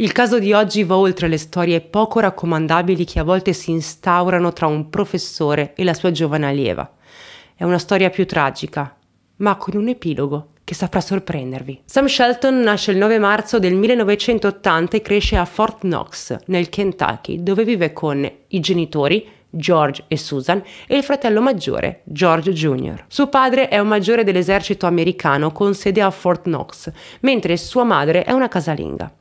Il caso di oggi va oltre le storie poco raccomandabili che a volte si instaurano tra un professore e la sua giovane allieva. È una storia più tragica, ma con un epilogo che saprà sorprendervi. Sam Shelton nasce il 9 marzo del 1980 e cresce a Fort Knox, nel Kentucky, dove vive con i genitori, George e Susan, e il fratello maggiore, George Jr. Suo padre è un maggiore dell'esercito americano con sede a Fort Knox, mentre sua madre è una casalinga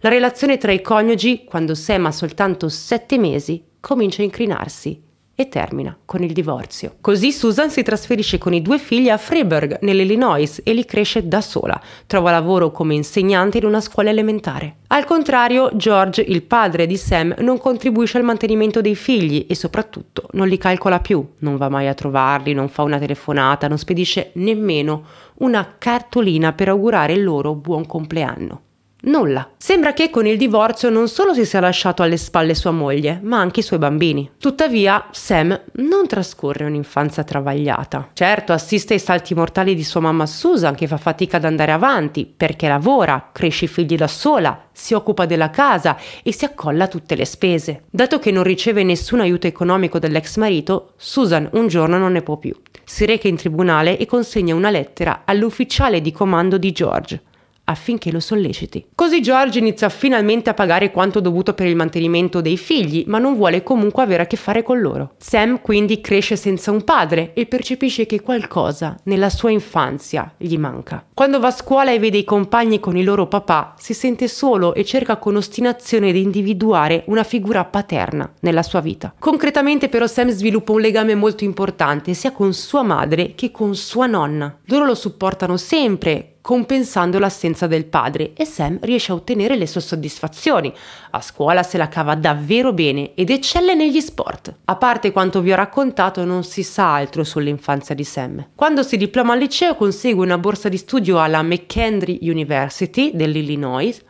la relazione tra i coniugi, quando Sam ha soltanto 7 mesi, comincia a incrinarsi e termina con il divorzio. Così Susan si trasferisce con i due figli a Freeburg, nell'Illinois, e li cresce da sola. Trova lavoro come insegnante in una scuola elementare. Al contrario, George, il padre di Sam, non contribuisce al mantenimento dei figli e soprattutto non li calcola più. Non va mai a trovarli, non fa una telefonata, non spedisce nemmeno una cartolina per augurare loro buon compleanno. Nulla. Sembra che con il divorzio non solo si sia lasciato alle spalle sua moglie, ma anche i suoi bambini. Tuttavia, Sam non trascorre un'infanzia travagliata. Certo, assiste ai salti mortali di sua mamma Susan, che fa fatica ad andare avanti, perché lavora, cresce i figli da sola, si occupa della casa e si accolla a tutte le spese. Dato che non riceve nessun aiuto economico dall'ex marito, Susan un giorno non ne può più. Si reca in tribunale e consegna una lettera all'ufficiale di comando di George, affinché lo solleciti. Così George inizia finalmente a pagare quanto dovuto per il mantenimento dei figli, ma non vuole comunque avere a che fare con loro. Sam quindi cresce senza un padre e percepisce che qualcosa nella sua infanzia gli manca. Quando va a scuola e vede i compagni con il loro papà, si sente solo e cerca con ostinazione di individuare una figura paterna nella sua vita. Concretamente però Sam sviluppa un legame molto importante sia con sua madre che con sua nonna. Loro lo supportano sempre, compensando l'assenza del padre e Sam riesce a ottenere le sue soddisfazioni. A scuola se la cava davvero bene ed eccelle negli sport. A parte quanto vi ho raccontato non si sa altro sull'infanzia di Sam. Quando si diploma al liceo consegue una borsa di studio alla McKendree University dell'Illinois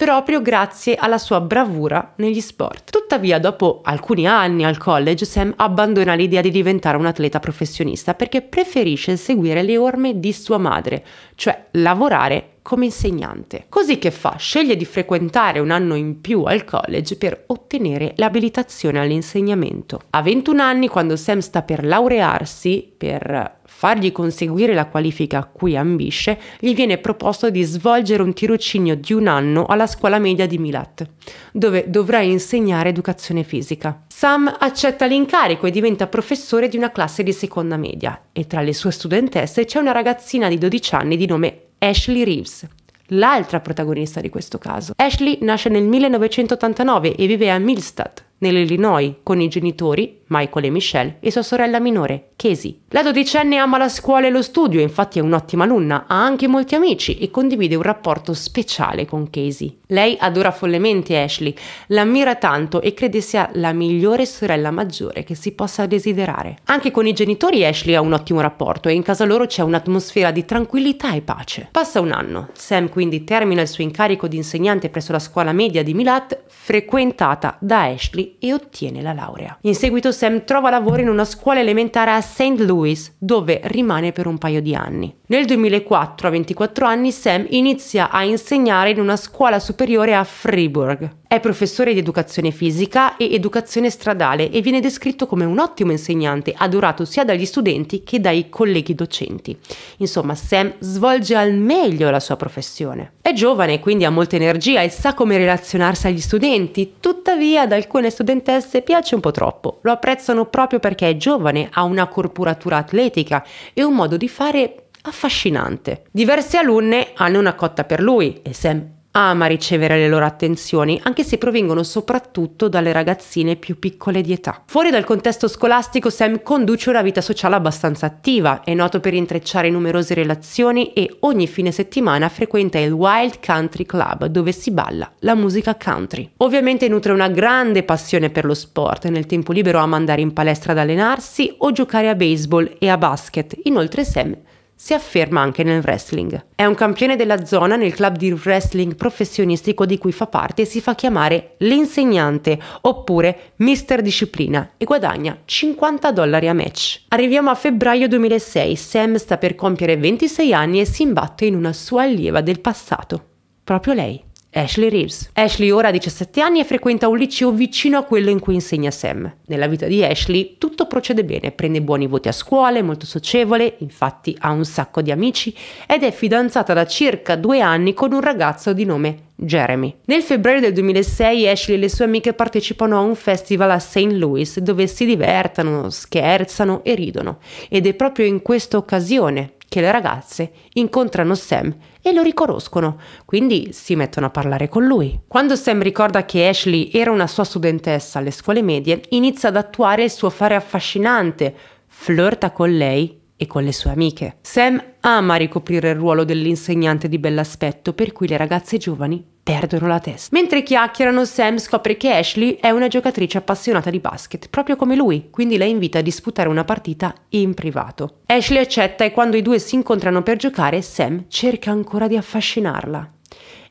proprio grazie alla sua bravura negli sport. Tuttavia, dopo alcuni anni al college, Sam abbandona l'idea di diventare un atleta professionista perché preferisce seguire le orme di sua madre, cioè lavorare come insegnante. Così che fa? Sceglie di frequentare un anno in più al college per ottenere l'abilitazione all'insegnamento. A 21 anni, quando Sam sta per laurearsi per fargli conseguire la qualifica a cui ambisce, gli viene proposto di svolgere un tirocinio di un anno alla scuola media di Milat, dove dovrà insegnare educazione fisica. Sam accetta l'incarico e diventa professore di una classe di seconda media e tra le sue studentesse c'è una ragazzina di 12 anni di nome Ashley Reeves, l'altra protagonista di questo caso. Ashley nasce nel 1989 e vive a Milstad, nell'Illinois con i genitori Michael e Michelle e sua sorella minore Casey. La dodicenne ama la scuola e lo studio, infatti è un'ottima alunna, ha anche molti amici e condivide un rapporto speciale con Casey. Lei adora follemente Ashley, l'ammira tanto e crede sia la migliore sorella maggiore che si possa desiderare. Anche con i genitori Ashley ha un ottimo rapporto e in casa loro c'è un'atmosfera di tranquillità e pace. Passa un anno, Sam quindi termina il suo incarico di insegnante presso la scuola media di Milat frequentata da Ashley e ottiene la laurea. In seguito Sam trova lavoro in una scuola elementare a St. Louis, dove rimane per un paio di anni. Nel 2004, a 24 anni, Sam inizia a insegnare in una scuola superiore a Fribourg. È professore di educazione fisica e educazione stradale e viene descritto come un ottimo insegnante, adorato sia dagli studenti che dai colleghi docenti. Insomma, Sam svolge al meglio la sua professione. È giovane, quindi ha molta energia e sa come relazionarsi agli studenti, tuttavia ad alcune studentesse piace un po' troppo. Lo apprezzano proprio perché è giovane, ha una corporatura atletica e un modo di fare affascinante. Diverse alunne hanno una cotta per lui e Sam ama ricevere le loro attenzioni, anche se provengono soprattutto dalle ragazzine più piccole di età. Fuori dal contesto scolastico, Sam conduce una vita sociale abbastanza attiva, è noto per intrecciare numerose relazioni e ogni fine settimana frequenta il Wild Country Club, dove si balla la musica country. Ovviamente nutre una grande passione per lo sport, nel tempo libero ama andare in palestra ad allenarsi o giocare a baseball e a basket. Inoltre Sam si afferma anche nel wrestling. È un campione della zona nel club di wrestling professionistico di cui fa parte e si fa chiamare l'insegnante oppure Mister Disciplina e guadagna 50 dollari a match. Arriviamo a febbraio 2006, Sam sta per compiere 26 anni e si imbatte in una sua allieva del passato, proprio lei. Ashley Reeves. Ashley ora ha 17 anni e frequenta un liceo vicino a quello in cui insegna Sam. Nella vita di Ashley tutto procede bene, prende buoni voti a scuola, è molto socievole, infatti ha un sacco di amici ed è fidanzata da circa due anni con un ragazzo di nome Jeremy. Nel febbraio del 2006 Ashley e le sue amiche partecipano a un festival a St. Louis dove si divertono, scherzano e ridono ed è proprio in questa occasione che le ragazze incontrano Sam e lo riconoscono, quindi si mettono a parlare con lui. Quando Sam ricorda che Ashley era una sua studentessa alle scuole medie, inizia ad attuare il suo fare affascinante, flirta con lei e con le sue amiche. Sam ama ricoprire il ruolo dell'insegnante di bell'aspetto per cui le ragazze giovani perdono la testa. Mentre chiacchierano, Sam scopre che Ashley è una giocatrice appassionata di basket, proprio come lui, quindi la invita a disputare una partita in privato. Ashley accetta e quando i due si incontrano per giocare, Sam cerca ancora di affascinarla.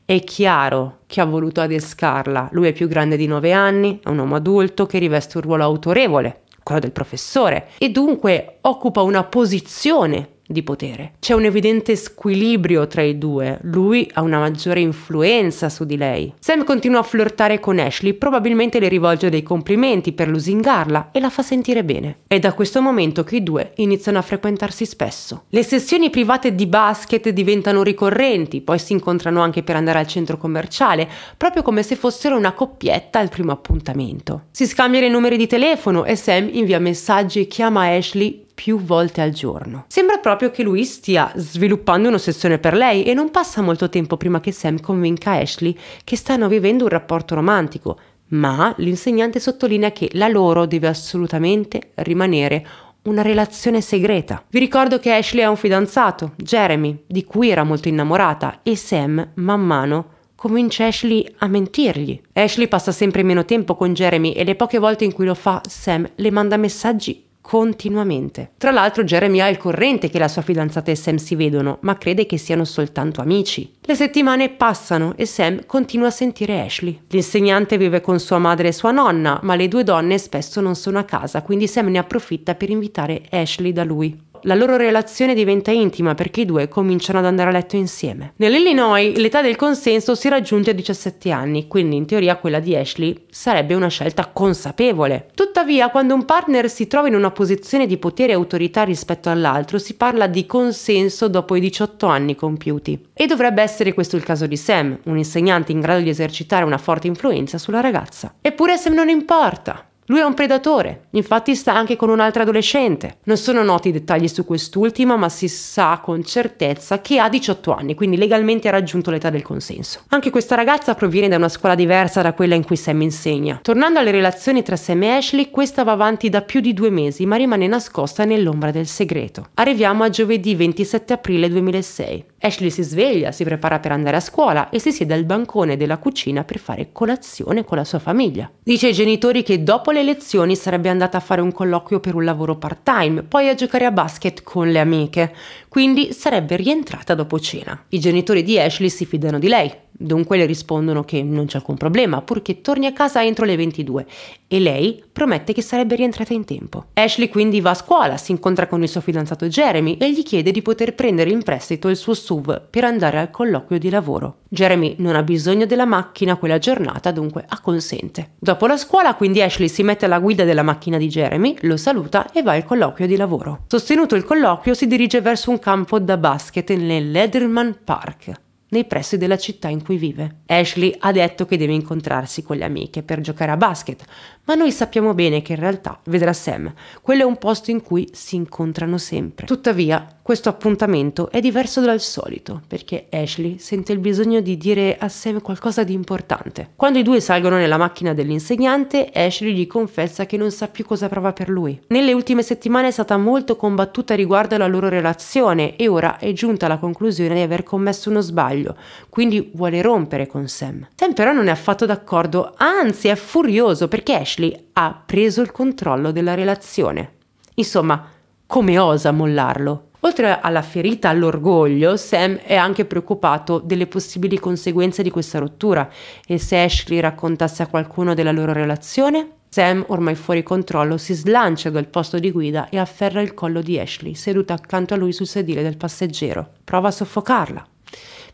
È chiaro che ha voluto adescarla. Lui è più grande di 9 anni, è un uomo adulto che riveste un ruolo autorevole quello del professore e dunque occupa una posizione di potere. C'è un evidente squilibrio tra i due, lui ha una maggiore influenza su di lei. Sam continua a flirtare con Ashley, probabilmente le rivolge dei complimenti per lusingarla e la fa sentire bene. È da questo momento che i due iniziano a frequentarsi spesso. Le sessioni private di basket diventano ricorrenti, poi si incontrano anche per andare al centro commerciale, proprio come se fossero una coppietta al primo appuntamento. Si scambiano i numeri di telefono e Sam invia messaggi e chiama Ashley più volte al giorno. Sembra proprio che lui stia sviluppando un'ossessione per lei e non passa molto tempo prima che Sam convinca Ashley che stanno vivendo un rapporto romantico, ma l'insegnante sottolinea che la loro deve assolutamente rimanere una relazione segreta. Vi ricordo che Ashley ha un fidanzato, Jeremy, di cui era molto innamorata e Sam, man mano, convince Ashley a mentirgli. Ashley passa sempre meno tempo con Jeremy e le poche volte in cui lo fa, Sam le manda messaggi continuamente. Tra l'altro Jeremy ha il corrente che la sua fidanzata e Sam si vedono, ma crede che siano soltanto amici. Le settimane passano e Sam continua a sentire Ashley. L'insegnante vive con sua madre e sua nonna, ma le due donne spesso non sono a casa, quindi Sam ne approfitta per invitare Ashley da lui. La loro relazione diventa intima perché i due cominciano ad andare a letto insieme. Nell'Illinois l'età del consenso si raggiunge a 17 anni, quindi in teoria quella di Ashley sarebbe una scelta consapevole. Tuttavia, quando un partner si trova in una posizione di potere e autorità rispetto all'altro, si parla di consenso dopo i 18 anni compiuti. E dovrebbe essere questo il caso di Sam, un insegnante in grado di esercitare una forte influenza sulla ragazza. Eppure Sam non importa. Lui è un predatore, infatti sta anche con un'altra adolescente. Non sono noti i dettagli su quest'ultima, ma si sa con certezza che ha 18 anni, quindi legalmente ha raggiunto l'età del consenso. Anche questa ragazza proviene da una scuola diversa da quella in cui Sam insegna. Tornando alle relazioni tra Sam e Ashley, questa va avanti da più di due mesi, ma rimane nascosta nell'ombra del segreto. Arriviamo a giovedì 27 aprile 2006. Ashley si sveglia, si prepara per andare a scuola e si siede al bancone della cucina per fare colazione con la sua famiglia. Dice ai genitori che dopo le lezioni sarebbe andata a fare un colloquio per un lavoro part-time, poi a giocare a basket con le amiche, quindi sarebbe rientrata dopo cena. I genitori di Ashley si fidano di lei, Dunque le rispondono che non c'è alcun problema, purché torni a casa entro le 22 e lei promette che sarebbe rientrata in tempo. Ashley quindi va a scuola, si incontra con il suo fidanzato Jeremy e gli chiede di poter prendere in prestito il suo SUV per andare al colloquio di lavoro. Jeremy non ha bisogno della macchina quella giornata, dunque acconsente. Dopo la scuola quindi Ashley si mette alla guida della macchina di Jeremy, lo saluta e va al colloquio di lavoro. Sostenuto il colloquio si dirige verso un campo da basket nell'Ederman Park nei pressi della città in cui vive. Ashley ha detto che deve incontrarsi con le amiche per giocare a basket, ma noi sappiamo bene che in realtà, vedrà Sam, quello è un posto in cui si incontrano sempre. Tuttavia, questo appuntamento è diverso dal solito, perché Ashley sente il bisogno di dire a Sam qualcosa di importante. Quando i due salgono nella macchina dell'insegnante, Ashley gli confessa che non sa più cosa prova per lui. Nelle ultime settimane è stata molto combattuta riguardo alla loro relazione e ora è giunta alla conclusione di aver commesso uno sbaglio, quindi vuole rompere con Sam. Sam però non è affatto d'accordo, anzi è furioso perché Ashley Ashley ha preso il controllo della relazione. Insomma, come osa mollarlo? Oltre alla ferita all'orgoglio, Sam è anche preoccupato delle possibili conseguenze di questa rottura e se Ashley raccontasse a qualcuno della loro relazione, Sam, ormai fuori controllo, si slancia dal posto di guida e afferra il collo di Ashley, seduta accanto a lui sul sedile del passeggero. Prova a soffocarla.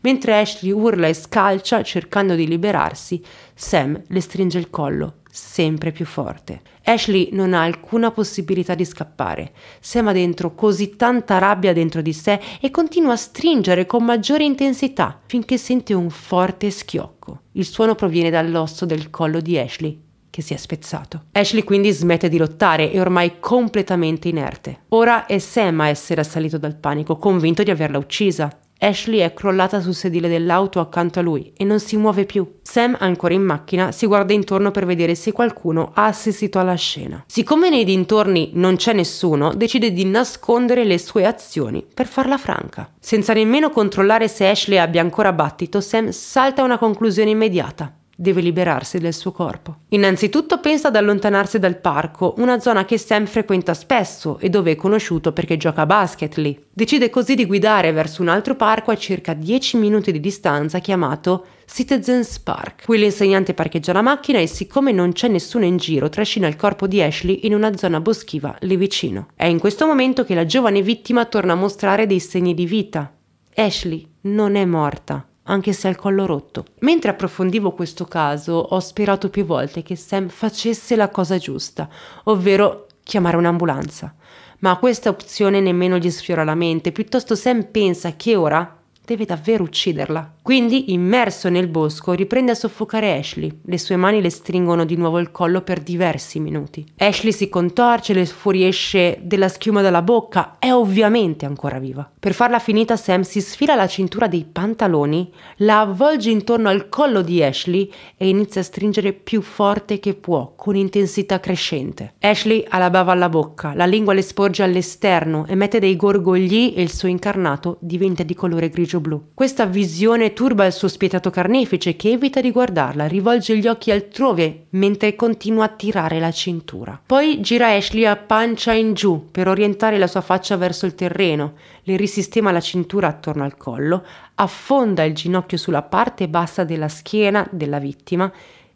Mentre Ashley urla e scalcia cercando di liberarsi, Sam le stringe il collo, sempre più forte. Ashley non ha alcuna possibilità di scappare. Sam dentro così tanta rabbia dentro di sé e continua a stringere con maggiore intensità finché sente un forte schiocco. Il suono proviene dall'osso del collo di Ashley, che si è spezzato. Ashley quindi smette di lottare, e ormai completamente inerte. Ora è Sam a essere assalito dal panico, convinto di averla uccisa. Ashley è crollata sul sedile dell'auto accanto a lui e non si muove più. Sam, ancora in macchina, si guarda intorno per vedere se qualcuno ha assistito alla scena. Siccome nei dintorni non c'è nessuno, decide di nascondere le sue azioni per farla franca. Senza nemmeno controllare se Ashley abbia ancora battito, Sam salta a una conclusione immediata deve liberarsi del suo corpo. Innanzitutto pensa ad allontanarsi dal parco, una zona che Sam frequenta spesso e dove è conosciuto perché gioca a basket lì. Decide così di guidare verso un altro parco a circa 10 minuti di distanza chiamato Citizens Park. Qui l'insegnante parcheggia la macchina e siccome non c'è nessuno in giro trascina il corpo di Ashley in una zona boschiva lì vicino. È in questo momento che la giovane vittima torna a mostrare dei segni di vita. Ashley non è morta anche se ha il collo rotto. Mentre approfondivo questo caso, ho sperato più volte che Sam facesse la cosa giusta, ovvero chiamare un'ambulanza. Ma questa opzione nemmeno gli sfiora la mente, piuttosto Sam pensa che ora deve davvero ucciderla. Quindi, immerso nel bosco, riprende a soffocare Ashley. Le sue mani le stringono di nuovo il collo per diversi minuti. Ashley si contorce, le fuoriesce della schiuma dalla bocca. È ovviamente ancora viva. Per farla finita, Sam si sfila la cintura dei pantaloni, la avvolge intorno al collo di Ashley e inizia a stringere più forte che può, con intensità crescente. Ashley ha la bava alla bocca, la lingua le sporge all'esterno, emette dei gorgogli e il suo incarnato diventa di colore grigio-blu. Questa visione turba il suo spietato carnefice che evita di guardarla, rivolge gli occhi altrove mentre continua a tirare la cintura. Poi gira Ashley a pancia in giù per orientare la sua faccia verso il terreno, le risistema la cintura attorno al collo, affonda il ginocchio sulla parte bassa della schiena della vittima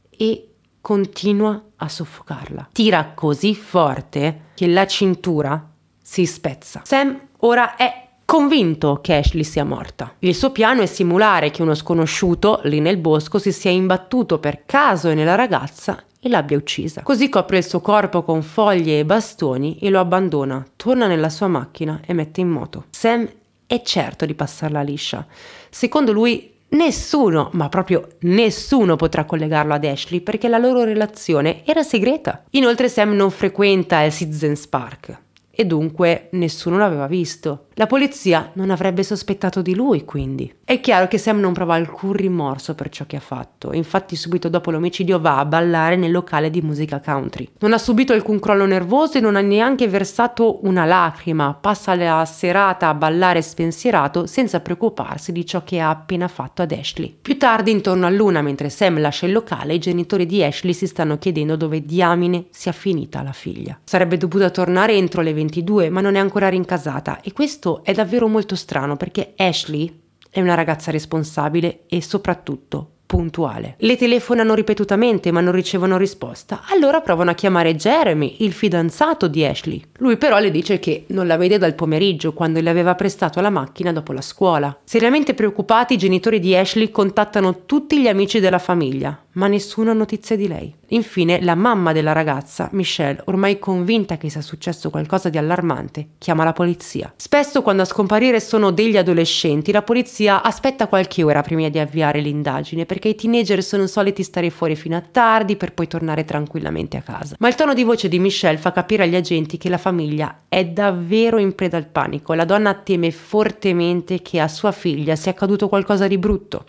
e continua a soffocarla. Tira così forte che la cintura si spezza. Sam ora è convinto che Ashley sia morta. Il suo piano è simulare che uno sconosciuto, lì nel bosco, si sia imbattuto per caso nella ragazza e l'abbia uccisa. Così copre il suo corpo con foglie e bastoni e lo abbandona, torna nella sua macchina e mette in moto. Sam è certo di passarla liscia. Secondo lui nessuno, ma proprio nessuno potrà collegarlo ad Ashley perché la loro relazione era segreta. Inoltre Sam non frequenta il Citizens Park e dunque nessuno l'aveva visto. La polizia non avrebbe sospettato di lui, quindi. È chiaro che Sam non prova alcun rimorso per ciò che ha fatto, infatti subito dopo l'omicidio va a ballare nel locale di musica country. Non ha subito alcun crollo nervoso e non ha neanche versato una lacrima, passa la serata a ballare spensierato senza preoccuparsi di ciò che ha appena fatto ad Ashley. Più tardi, intorno a luna, mentre Sam lascia il locale, i genitori di Ashley si stanno chiedendo dove diamine sia finita la figlia. Sarebbe dovuta tornare entro le 22, ma non è ancora rincasata e questo questo è davvero molto strano perché Ashley è una ragazza responsabile e soprattutto puntuale. Le telefonano ripetutamente ma non ricevono risposta, allora provano a chiamare Jeremy, il fidanzato di Ashley. Lui però le dice che non la vede dal pomeriggio quando le aveva prestato la macchina dopo la scuola. Seriamente preoccupati i genitori di Ashley contattano tutti gli amici della famiglia, ma nessuno ha notizie di lei. Infine la mamma della ragazza, Michelle, ormai convinta che sia successo qualcosa di allarmante, chiama la polizia. Spesso quando a scomparire sono degli adolescenti, la polizia aspetta qualche ora prima di avviare l'indagine perché perché i teenager sono soliti stare fuori fino a tardi per poi tornare tranquillamente a casa. Ma il tono di voce di Michelle fa capire agli agenti che la famiglia è davvero in preda al panico. La donna teme fortemente che a sua figlia sia accaduto qualcosa di brutto.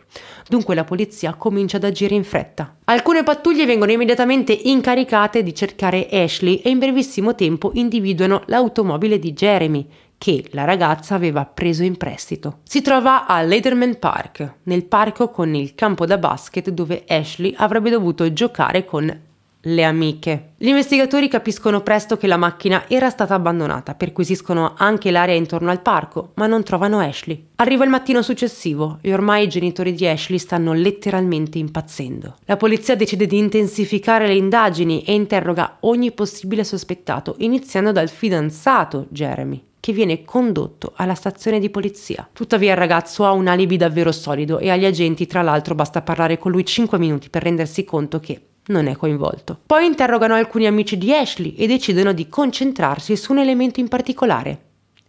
Dunque la polizia comincia ad agire in fretta. Alcune pattuglie vengono immediatamente incaricate di cercare Ashley e in brevissimo tempo individuano l'automobile di Jeremy che la ragazza aveva preso in prestito. Si trova a Lederman Park, nel parco con il campo da basket dove Ashley avrebbe dovuto giocare con le amiche. Gli investigatori capiscono presto che la macchina era stata abbandonata, perquisiscono anche l'area intorno al parco, ma non trovano Ashley. Arriva il mattino successivo e ormai i genitori di Ashley stanno letteralmente impazzendo. La polizia decide di intensificare le indagini e interroga ogni possibile sospettato, iniziando dal fidanzato Jeremy che viene condotto alla stazione di polizia. Tuttavia il ragazzo ha un alibi davvero solido e agli agenti tra l'altro basta parlare con lui 5 minuti per rendersi conto che non è coinvolto. Poi interrogano alcuni amici di Ashley e decidono di concentrarsi su un elemento in particolare,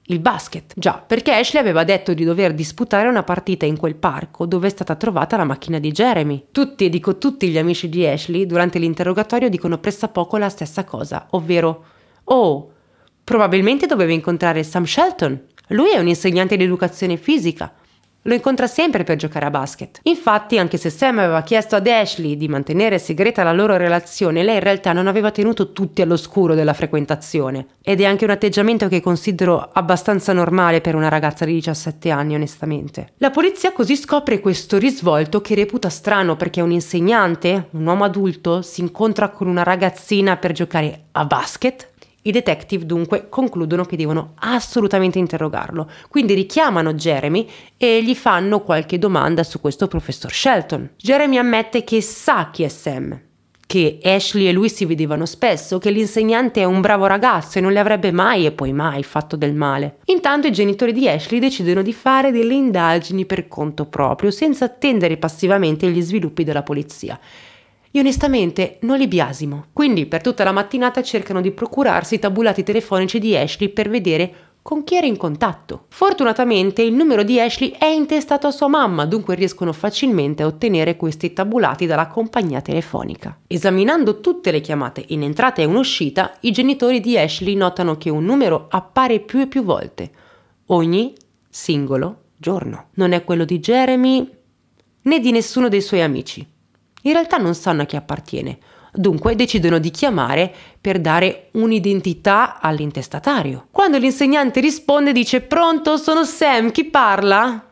il basket. Già, perché Ashley aveva detto di dover disputare una partita in quel parco dove è stata trovata la macchina di Jeremy. Tutti, e dico tutti gli amici di Ashley, durante l'interrogatorio dicono pressappoco la stessa cosa, ovvero Oh, Probabilmente doveva incontrare Sam Shelton. Lui è un insegnante di educazione fisica. Lo incontra sempre per giocare a basket. Infatti, anche se Sam aveva chiesto ad Ashley di mantenere segreta la loro relazione, lei in realtà non aveva tenuto tutti all'oscuro della frequentazione. Ed è anche un atteggiamento che considero abbastanza normale per una ragazza di 17 anni, onestamente. La polizia così scopre questo risvolto che reputa strano perché un insegnante, un uomo adulto, si incontra con una ragazzina per giocare a basket i detective dunque concludono che devono assolutamente interrogarlo, quindi richiamano Jeremy e gli fanno qualche domanda su questo professor Shelton. Jeremy ammette che sa chi è Sam, che Ashley e lui si vedevano spesso, che l'insegnante è un bravo ragazzo e non le avrebbe mai e poi mai fatto del male. Intanto i genitori di Ashley decidono di fare delle indagini per conto proprio, senza attendere passivamente gli sviluppi della polizia io onestamente non li biasimo. Quindi per tutta la mattinata cercano di procurarsi i tabulati telefonici di Ashley per vedere con chi era in contatto. Fortunatamente il numero di Ashley è intestato a sua mamma, dunque riescono facilmente a ottenere questi tabulati dalla compagnia telefonica. Esaminando tutte le chiamate in entrata e in uscita, i genitori di Ashley notano che un numero appare più e più volte, ogni singolo giorno. Non è quello di Jeremy né di nessuno dei suoi amici in realtà non sanno a chi appartiene, dunque decidono di chiamare per dare un'identità all'intestatario. Quando l'insegnante risponde dice pronto, sono Sam, chi parla?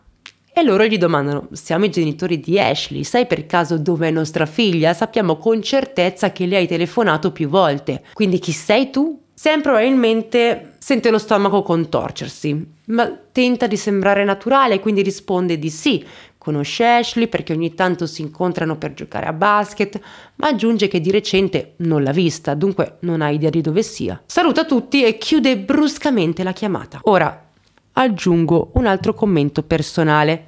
E loro gli domandano, siamo i genitori di Ashley, sai per caso dov'è nostra figlia? Sappiamo con certezza che le hai telefonato più volte, quindi chi sei tu? Sam probabilmente sente lo stomaco contorcersi, ma tenta di sembrare naturale, quindi risponde di sì, Conosce Ashley perché ogni tanto si incontrano per giocare a basket, ma aggiunge che di recente non l'ha vista, dunque non ha idea di dove sia. Saluta tutti e chiude bruscamente la chiamata. Ora aggiungo un altro commento personale.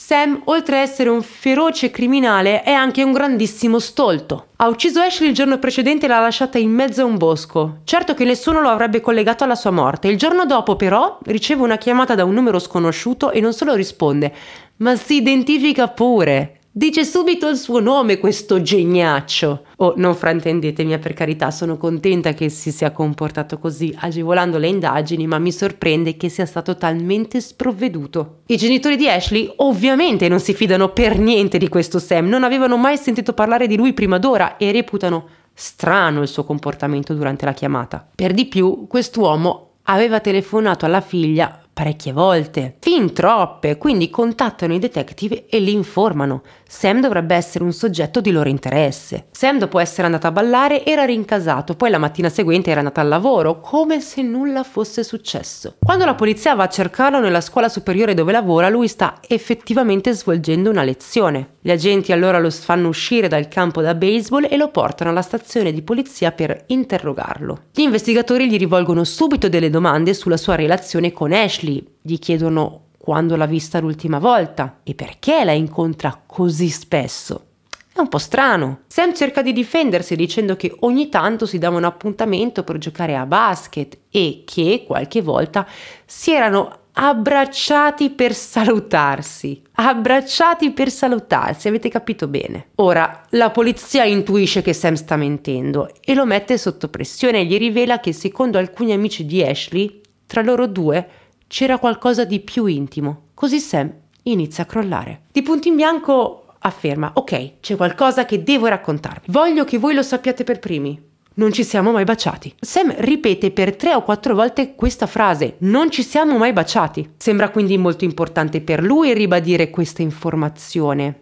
Sam, oltre a essere un feroce criminale, è anche un grandissimo stolto. Ha ucciso Ashley il giorno precedente e l'ha lasciata in mezzo a un bosco. Certo che nessuno lo avrebbe collegato alla sua morte. Il giorno dopo, però, riceve una chiamata da un numero sconosciuto e non solo risponde, ma si identifica pure. Dice subito il suo nome questo geniaccio. Oh, non fraintendetemi, eh, per carità, sono contenta che si sia comportato così, agevolando le indagini, ma mi sorprende che sia stato talmente sprovveduto. I genitori di Ashley ovviamente non si fidano per niente di questo Sam, non avevano mai sentito parlare di lui prima d'ora e reputano strano il suo comportamento durante la chiamata. Per di più, quest'uomo aveva telefonato alla figlia parecchie volte, fin troppe, quindi contattano i detective e li informano. Sam dovrebbe essere un soggetto di loro interesse. Sam dopo essere andata a ballare era rincasato, poi la mattina seguente era andata al lavoro, come se nulla fosse successo. Quando la polizia va a cercarlo nella scuola superiore dove lavora, lui sta effettivamente svolgendo una lezione. Gli agenti allora lo fanno uscire dal campo da baseball e lo portano alla stazione di polizia per interrogarlo. Gli investigatori gli rivolgono subito delle domande sulla sua relazione con Ashley, gli chiedono quando l'ha vista l'ultima volta e perché la incontra così spesso. È un po' strano. Sam cerca di difendersi dicendo che ogni tanto si dava un appuntamento per giocare a basket e che qualche volta si erano abbracciati per salutarsi. Abbracciati per salutarsi, avete capito bene. Ora, la polizia intuisce che Sam sta mentendo e lo mette sotto pressione e gli rivela che secondo alcuni amici di Ashley, tra loro due c'era qualcosa di più intimo, così Sam inizia a crollare. Di punto in bianco afferma, ok, c'è qualcosa che devo raccontarvi. Voglio che voi lo sappiate per primi. Non ci siamo mai baciati. Sam ripete per tre o quattro volte questa frase, non ci siamo mai baciati. Sembra quindi molto importante per lui ribadire questa informazione.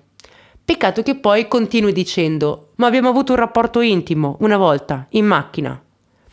Peccato che poi continui dicendo, ma abbiamo avuto un rapporto intimo, una volta, in macchina.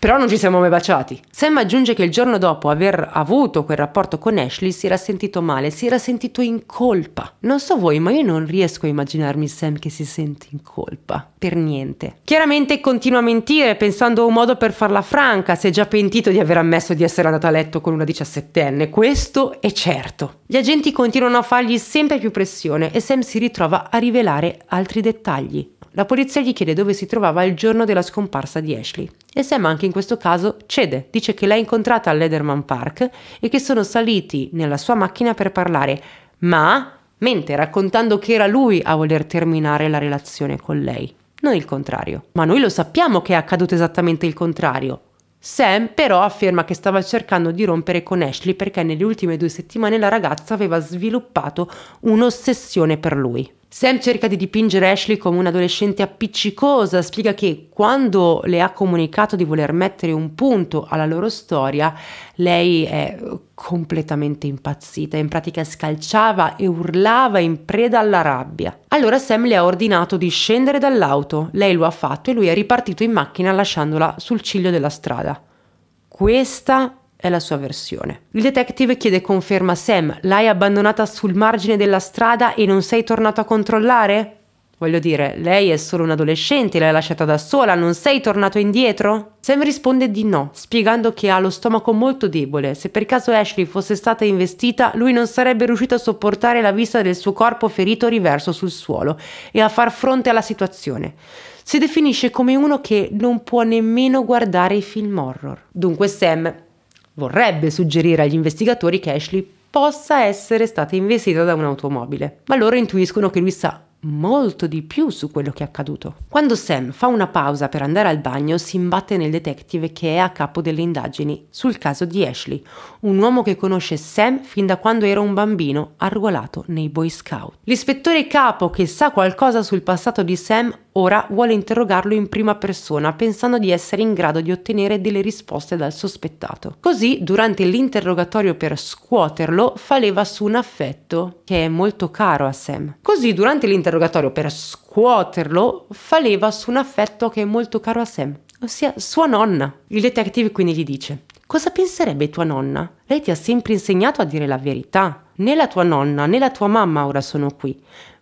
Però non ci siamo mai baciati. Sam aggiunge che il giorno dopo aver avuto quel rapporto con Ashley si era sentito male, si era sentito in colpa. Non so voi, ma io non riesco a immaginarmi Sam che si sente in colpa. Per niente. Chiaramente continua a mentire pensando a un modo per farla franca, si è già pentito di aver ammesso di essere andato a letto con una diciassettenne. questo è certo. Gli agenti continuano a fargli sempre più pressione e Sam si ritrova a rivelare altri dettagli. La polizia gli chiede dove si trovava il giorno della scomparsa di Ashley e Sam anche in questo caso cede, dice che l'ha incontrata all'Ederman Park e che sono saliti nella sua macchina per parlare, ma mente raccontando che era lui a voler terminare la relazione con lei, non il contrario. Ma noi lo sappiamo che è accaduto esattamente il contrario. Sam però afferma che stava cercando di rompere con Ashley perché nelle ultime due settimane la ragazza aveva sviluppato un'ossessione per lui. Sam cerca di dipingere Ashley come un'adolescente appiccicosa, spiega che quando le ha comunicato di voler mettere un punto alla loro storia, lei è completamente impazzita, in pratica scalciava e urlava in preda alla rabbia. Allora Sam le ha ordinato di scendere dall'auto, lei lo ha fatto e lui è ripartito in macchina lasciandola sul ciglio della strada. Questa è la sua versione. Il detective chiede conferma a Sam, l'hai abbandonata sul margine della strada e non sei tornato a controllare? Voglio dire, lei è solo un adolescente, l'hai lasciata da sola, non sei tornato indietro? Sam risponde di no, spiegando che ha lo stomaco molto debole. Se per caso Ashley fosse stata investita, lui non sarebbe riuscito a sopportare la vista del suo corpo ferito riverso sul suolo e a far fronte alla situazione. Si definisce come uno che non può nemmeno guardare i film horror. Dunque Sam vorrebbe suggerire agli investigatori che Ashley possa essere stata investita da un'automobile, ma loro intuiscono che lui sa molto di più su quello che è accaduto. Quando Sam fa una pausa per andare al bagno, si imbatte nel detective che è a capo delle indagini sul caso di Ashley, un uomo che conosce Sam fin da quando era un bambino arruolato nei Boy Scout. L'ispettore capo, che sa qualcosa sul passato di Sam, ora vuole interrogarlo in prima persona, pensando di essere in grado di ottenere delle risposte dal sospettato. Così, durante l'interrogatorio per scuoterlo, fa leva su un affetto che è molto caro a Sam. Così, durante l'interrogatorio interrogatorio per scuoterlo, fa leva su un affetto che è molto caro a Sam, ossia sua nonna. Il detective quindi gli dice Cosa penserebbe tua nonna? Lei ti ha sempre insegnato a dire la verità. Né la tua nonna né la tua mamma ora sono qui,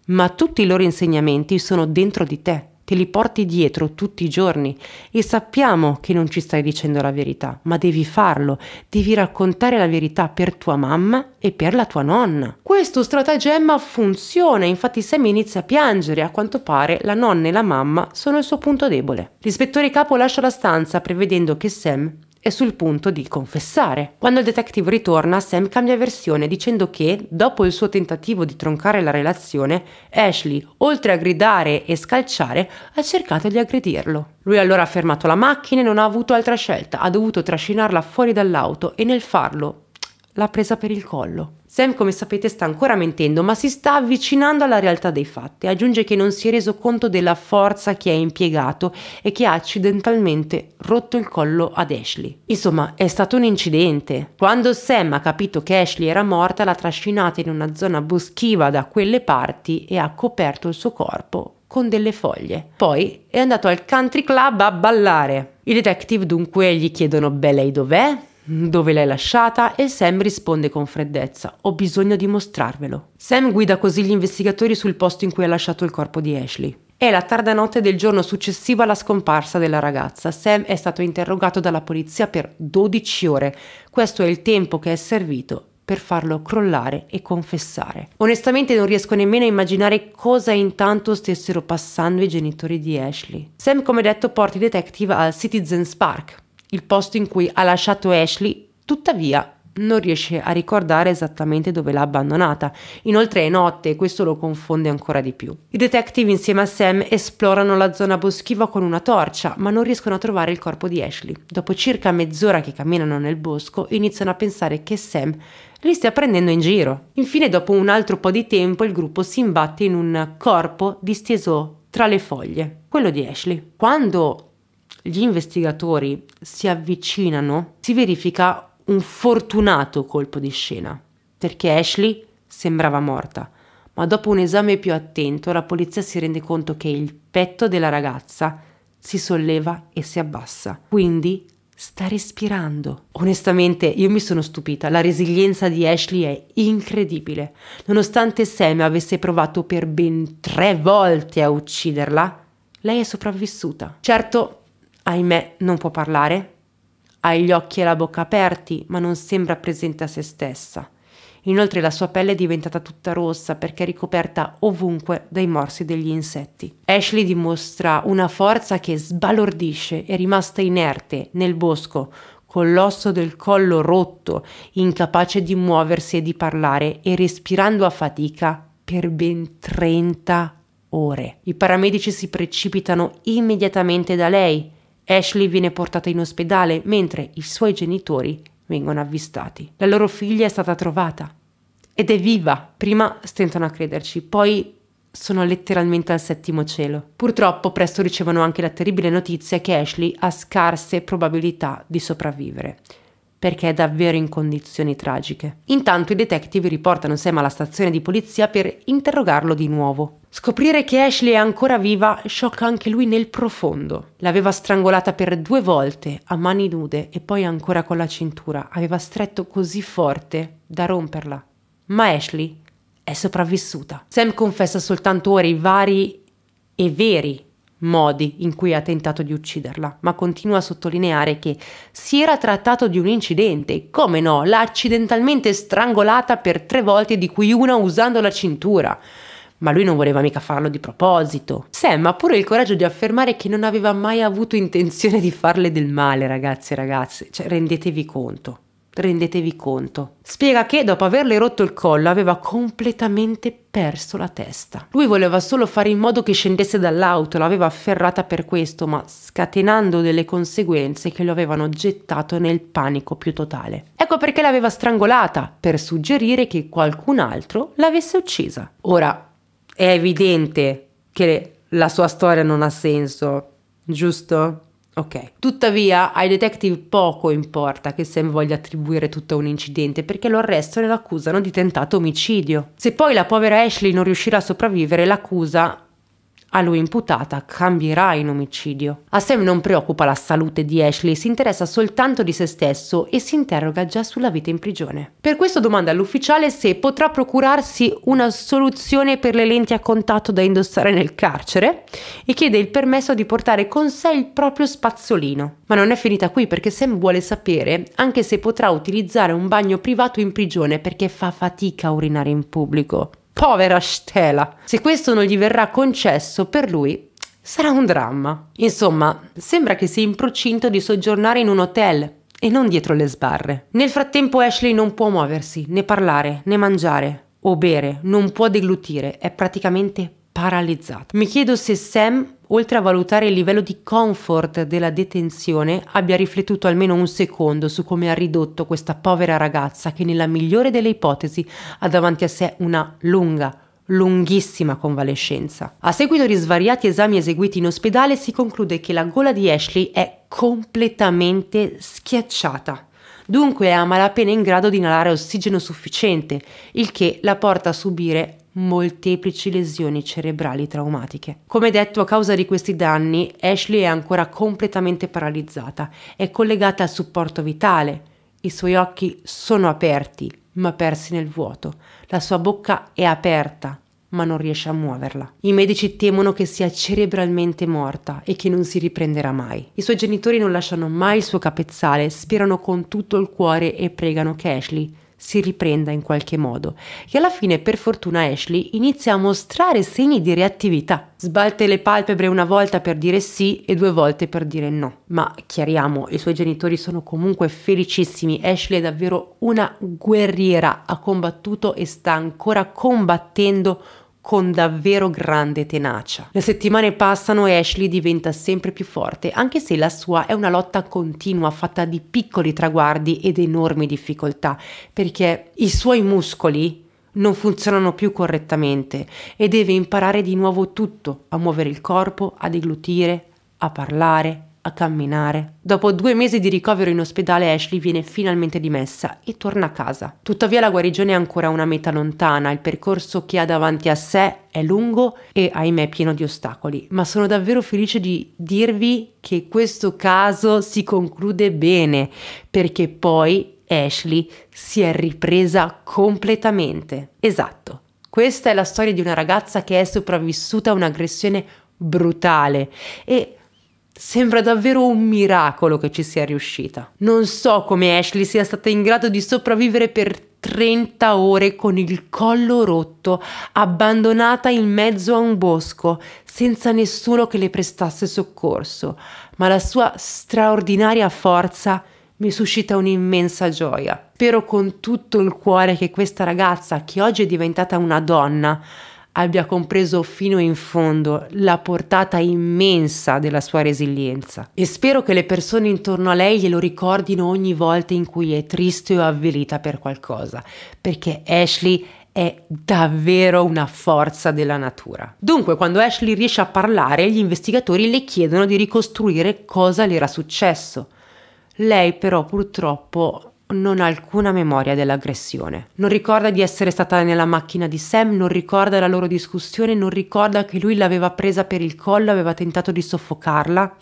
ma tutti i loro insegnamenti sono dentro di te te li porti dietro tutti i giorni e sappiamo che non ci stai dicendo la verità, ma devi farlo, devi raccontare la verità per tua mamma e per la tua nonna. Questo stratagemma funziona, infatti Sam inizia a piangere, a quanto pare la nonna e la mamma sono il suo punto debole. L'ispettore capo lascia la stanza prevedendo che Sam è sul punto di confessare. Quando il detective ritorna, Sam cambia versione dicendo che, dopo il suo tentativo di troncare la relazione, Ashley, oltre a gridare e scalciare, ha cercato di aggredirlo. Lui allora ha fermato la macchina e non ha avuto altra scelta, ha dovuto trascinarla fuori dall'auto e nel farlo l'ha presa per il collo. Sam, come sapete, sta ancora mentendo, ma si sta avvicinando alla realtà dei fatti. Aggiunge che non si è reso conto della forza che ha impiegato e che ha accidentalmente rotto il collo ad Ashley. Insomma, è stato un incidente. Quando Sam ha capito che Ashley era morta, l'ha trascinata in una zona boschiva da quelle parti e ha coperto il suo corpo con delle foglie. Poi è andato al country club a ballare. I detective dunque gli chiedono, beh, lei dov'è? Dove l'hai lasciata? E Sam risponde con freddezza: Ho bisogno di mostrarvelo. Sam guida così gli investigatori sul posto in cui ha lasciato il corpo di Ashley. È la tarda notte del giorno successivo alla scomparsa della ragazza. Sam è stato interrogato dalla polizia per 12 ore. Questo è il tempo che è servito per farlo crollare e confessare. Onestamente non riesco nemmeno a immaginare cosa intanto stessero passando i genitori di Ashley. Sam, come detto, porta i detective al Citizens Park, il posto in cui ha lasciato Ashley, tuttavia non riesce a ricordare esattamente dove l'ha abbandonata. Inoltre è notte e questo lo confonde ancora di più. I detective insieme a Sam esplorano la zona boschiva con una torcia, ma non riescono a trovare il corpo di Ashley. Dopo circa mezz'ora che camminano nel bosco, iniziano a pensare che Sam li stia prendendo in giro. Infine, dopo un altro po' di tempo, il gruppo si imbatte in un corpo disteso tra le foglie, quello di Ashley. Quando gli investigatori si avvicinano, si verifica un fortunato colpo di scena, perché Ashley sembrava morta, ma dopo un esame più attento la polizia si rende conto che il petto della ragazza si solleva e si abbassa, quindi sta respirando. Onestamente io mi sono stupita, la resilienza di Ashley è incredibile. Nonostante Sam avesse provato per ben tre volte a ucciderla, lei è sopravvissuta. Certo, ahimè, non può parlare. Ha gli occhi e la bocca aperti, ma non sembra presente a se stessa. Inoltre la sua pelle è diventata tutta rossa perché è ricoperta ovunque dai morsi degli insetti. Ashley dimostra una forza che sbalordisce, è rimasta inerte nel bosco, con l'osso del collo rotto, incapace di muoversi e di parlare e respirando a fatica per ben 30 ore. I paramedici si precipitano immediatamente da lei Ashley viene portata in ospedale mentre i suoi genitori vengono avvistati. La loro figlia è stata trovata ed è viva. Prima stentano a crederci, poi sono letteralmente al settimo cielo. Purtroppo presto ricevono anche la terribile notizia che Ashley ha scarse probabilità di sopravvivere perché è davvero in condizioni tragiche. Intanto i detective riportano Sam alla stazione di polizia per interrogarlo di nuovo. Scoprire che Ashley è ancora viva sciocca anche lui nel profondo. L'aveva strangolata per due volte, a mani nude e poi ancora con la cintura. Aveva stretto così forte da romperla. Ma Ashley è sopravvissuta. Sam confessa soltanto ora i vari e veri modi in cui ha tentato di ucciderla, ma continua a sottolineare che si era trattato di un incidente, come no, l'ha accidentalmente strangolata per tre volte di cui una usando la cintura ma lui non voleva mica farlo di proposito. Sam ha pure il coraggio di affermare che non aveva mai avuto intenzione di farle del male, ragazzi e ragazze, cioè rendetevi conto. Rendetevi conto. Spiega che dopo averle rotto il collo aveva completamente perso la testa. Lui voleva solo fare in modo che scendesse dall'auto, l'aveva afferrata per questo, ma scatenando delle conseguenze che lo avevano gettato nel panico più totale. Ecco perché l'aveva strangolata, per suggerire che qualcun altro l'avesse uccisa. Ora, è evidente che la sua storia non ha senso, giusto? Ok. Tuttavia ai detective poco importa che Sam voglia attribuire tutto a un incidente perché lo arrestano e lo accusano di tentato omicidio. Se poi la povera Ashley non riuscirà a sopravvivere, l'accusa a lui imputata cambierà in omicidio. A Sam non preoccupa la salute di Ashley, si interessa soltanto di se stesso e si interroga già sulla vita in prigione. Per questo domanda all'ufficiale se potrà procurarsi una soluzione per le lenti a contatto da indossare nel carcere e chiede il permesso di portare con sé il proprio spazzolino. Ma non è finita qui perché Sam vuole sapere anche se potrà utilizzare un bagno privato in prigione perché fa fatica a urinare in pubblico. Povera Stella. Se questo non gli verrà concesso, per lui sarà un dramma. Insomma, sembra che sia in procinto di soggiornare in un hotel e non dietro le sbarre. Nel frattempo Ashley non può muoversi, né parlare, né mangiare o bere, non può deglutire, è praticamente paralizzata. Mi chiedo se Sam, oltre a valutare il livello di comfort della detenzione, abbia riflettuto almeno un secondo su come ha ridotto questa povera ragazza che nella migliore delle ipotesi ha davanti a sé una lunga, lunghissima convalescenza. A seguito di svariati esami eseguiti in ospedale si conclude che la gola di Ashley è completamente schiacciata. Dunque è a malapena in grado di inalare ossigeno sufficiente, il che la porta a subire molteplici lesioni cerebrali traumatiche. Come detto, a causa di questi danni, Ashley è ancora completamente paralizzata, è collegata al supporto vitale, i suoi occhi sono aperti, ma persi nel vuoto, la sua bocca è aperta, ma non riesce a muoverla. I medici temono che sia cerebralmente morta e che non si riprenderà mai. I suoi genitori non lasciano mai il suo capezzale, sperano con tutto il cuore e pregano che Ashley si riprenda in qualche modo e alla fine per fortuna Ashley inizia a mostrare segni di reattività. Sbalte le palpebre una volta per dire sì e due volte per dire no. Ma chiariamo, i suoi genitori sono comunque felicissimi. Ashley è davvero una guerriera, ha combattuto e sta ancora combattendo con davvero grande tenacia. Le settimane passano e Ashley diventa sempre più forte, anche se la sua è una lotta continua fatta di piccoli traguardi ed enormi difficoltà, perché i suoi muscoli non funzionano più correttamente e deve imparare di nuovo tutto, a muovere il corpo, a deglutire, a parlare, a camminare. Dopo due mesi di ricovero in ospedale Ashley viene finalmente dimessa e torna a casa. Tuttavia la guarigione è ancora una meta lontana, il percorso che ha davanti a sé è lungo e ahimè pieno di ostacoli, ma sono davvero felice di dirvi che questo caso si conclude bene perché poi Ashley si è ripresa completamente. Esatto, questa è la storia di una ragazza che è sopravvissuta a un'aggressione brutale e Sembra davvero un miracolo che ci sia riuscita. Non so come Ashley sia stata in grado di sopravvivere per 30 ore con il collo rotto, abbandonata in mezzo a un bosco, senza nessuno che le prestasse soccorso, ma la sua straordinaria forza mi suscita un'immensa gioia. Spero con tutto il cuore che questa ragazza, che oggi è diventata una donna, abbia compreso fino in fondo la portata immensa della sua resilienza e spero che le persone intorno a lei glielo ricordino ogni volta in cui è triste o avvelita per qualcosa, perché Ashley è davvero una forza della natura. Dunque, quando Ashley riesce a parlare, gli investigatori le chiedono di ricostruire cosa le era successo. Lei però purtroppo non ha alcuna memoria dell'aggressione. Non ricorda di essere stata nella macchina di Sam, non ricorda la loro discussione, non ricorda che lui l'aveva presa per il collo, aveva tentato di soffocarla.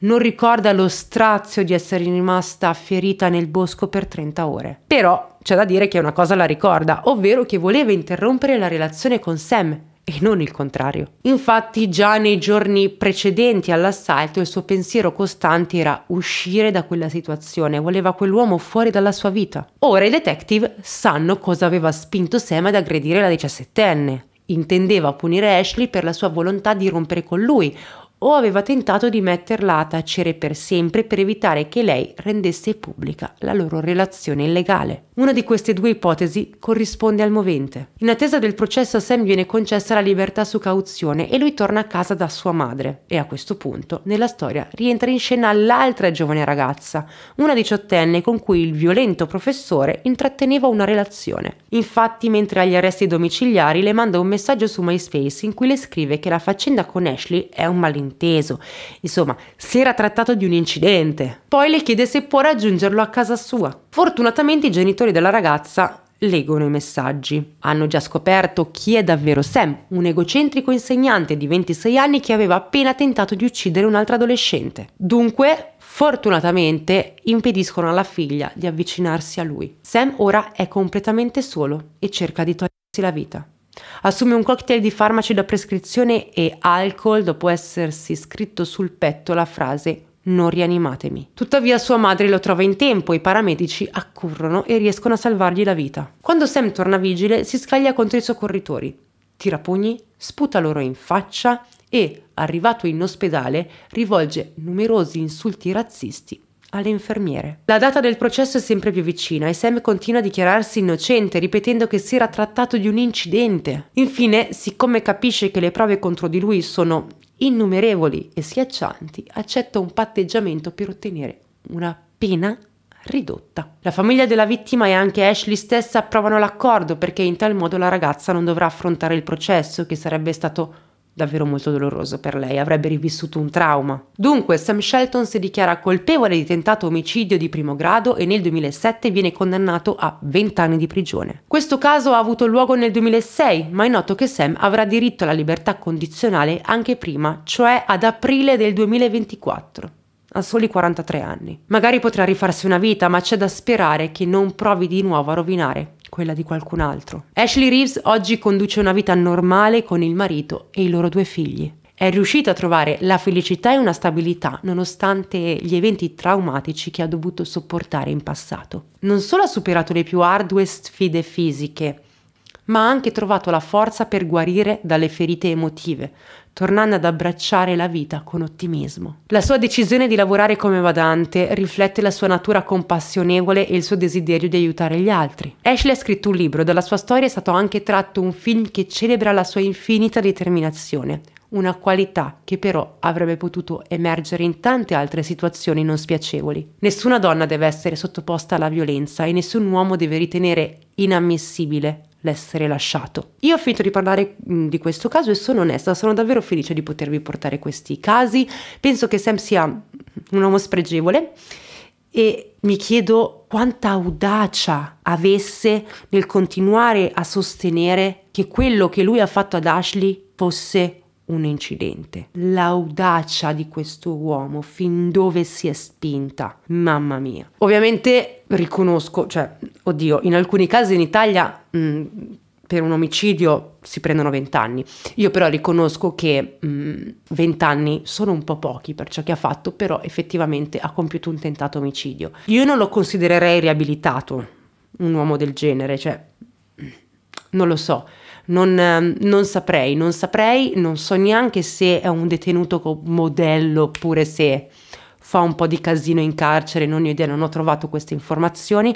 Non ricorda lo strazio di essere rimasta ferita nel bosco per 30 ore. Però c'è da dire che una cosa la ricorda, ovvero che voleva interrompere la relazione con Sam e non il contrario. Infatti già nei giorni precedenti all'assalto il suo pensiero costante era uscire da quella situazione, voleva quell'uomo fuori dalla sua vita. Ora i detective sanno cosa aveva spinto Sam ad aggredire la diciassettenne. Intendeva punire Ashley per la sua volontà di rompere con lui, o aveva tentato di metterla a tacere per sempre per evitare che lei rendesse pubblica la loro relazione illegale. Una di queste due ipotesi corrisponde al movente. In attesa del processo Sam viene concessa la libertà su cauzione e lui torna a casa da sua madre. E a questo punto, nella storia, rientra in scena l'altra giovane ragazza, una diciottenne con cui il violento professore intratteneva una relazione. Infatti, mentre agli arresti domiciliari le manda un messaggio su MySpace in cui le scrive che la faccenda con Ashley è un malincontro inteso. Insomma, si era trattato di un incidente. Poi le chiede se può raggiungerlo a casa sua. Fortunatamente i genitori della ragazza leggono i messaggi. Hanno già scoperto chi è davvero Sam, un egocentrico insegnante di 26 anni che aveva appena tentato di uccidere un'altra adolescente. Dunque, fortunatamente, impediscono alla figlia di avvicinarsi a lui. Sam ora è completamente solo e cerca di togliersi la vita. Assume un cocktail di farmaci da prescrizione e alcol dopo essersi scritto sul petto la frase non rianimatemi. Tuttavia sua madre lo trova in tempo, i paramedici accorrono e riescono a salvargli la vita. Quando Sam torna vigile si scaglia contro i soccorritori, tira pugni, sputa loro in faccia e, arrivato in ospedale, rivolge numerosi insulti razzisti alle infermiere. La data del processo è sempre più vicina e Sam continua a dichiararsi innocente, ripetendo che si era trattato di un incidente. Infine, siccome capisce che le prove contro di lui sono innumerevoli e schiaccianti, accetta un patteggiamento per ottenere una pena ridotta. La famiglia della vittima e anche Ashley stessa approvano l'accordo perché in tal modo la ragazza non dovrà affrontare il processo che sarebbe stato davvero molto doloroso per lei, avrebbe rivissuto un trauma. Dunque Sam Shelton si dichiara colpevole di tentato omicidio di primo grado e nel 2007 viene condannato a 20 anni di prigione. Questo caso ha avuto luogo nel 2006, ma è noto che Sam avrà diritto alla libertà condizionale anche prima, cioè ad aprile del 2024 a soli 43 anni. Magari potrà rifarsi una vita, ma c'è da sperare che non provi di nuovo a rovinare quella di qualcun altro. Ashley Reeves oggi conduce una vita normale con il marito e i loro due figli. È riuscita a trovare la felicità e una stabilità nonostante gli eventi traumatici che ha dovuto sopportare in passato. Non solo ha superato le più ardue sfide fisiche, ma ha anche trovato la forza per guarire dalle ferite emotive, tornando ad abbracciare la vita con ottimismo. La sua decisione di lavorare come badante riflette la sua natura compassionevole e il suo desiderio di aiutare gli altri. Ashley ha scritto un libro, dalla sua storia è stato anche tratto un film che celebra la sua infinita determinazione, una qualità che però avrebbe potuto emergere in tante altre situazioni non spiacevoli. Nessuna donna deve essere sottoposta alla violenza e nessun uomo deve ritenere inammissibile l'essere lasciato. Io ho finito di parlare di questo caso e sono onesta, sono davvero felice di potervi portare questi casi. Penso che Sam sia un uomo spregevole e mi chiedo quanta audacia avesse nel continuare a sostenere che quello che lui ha fatto ad Ashley fosse un incidente. L'audacia di questo uomo, fin dove si è spinta, mamma mia. Ovviamente riconosco, cioè, oddio, in alcuni casi in Italia mh, mm, per un omicidio si prendono 20 anni. Io però riconosco che mh, mm, 20 anni sono un po' pochi per ciò che ha fatto, però effettivamente ha compiuto un tentato omicidio. Io non lo considererei riabilitato, un uomo del genere, cioè, mm, non lo so non, ehm, non, saprei, non saprei, non so neanche se è un detenuto modello oppure se fa un po' di casino in carcere, non ho idea, non ho trovato queste informazioni,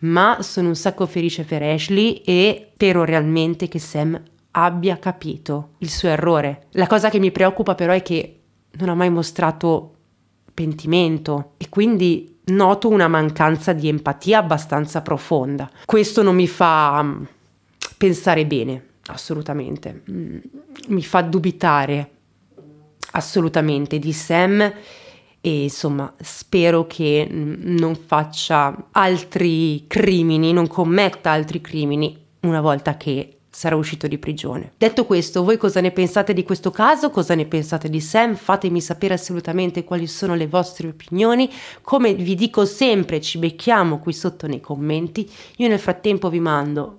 ma sono un sacco felice per Ashley e spero realmente che Sam abbia capito il suo errore. La cosa che mi preoccupa però è che non ha mai mostrato pentimento e quindi noto una mancanza di empatia abbastanza profonda. Questo non mi fa pensare bene, assolutamente. Mm, mi fa dubitare assolutamente di Sam e insomma spero che non faccia altri crimini, non commetta altri crimini una volta che sarà uscito di prigione. Detto questo, voi cosa ne pensate di questo caso? Cosa ne pensate di Sam? Fatemi sapere assolutamente quali sono le vostre opinioni. Come vi dico sempre, ci becchiamo qui sotto nei commenti. Io nel frattempo vi mando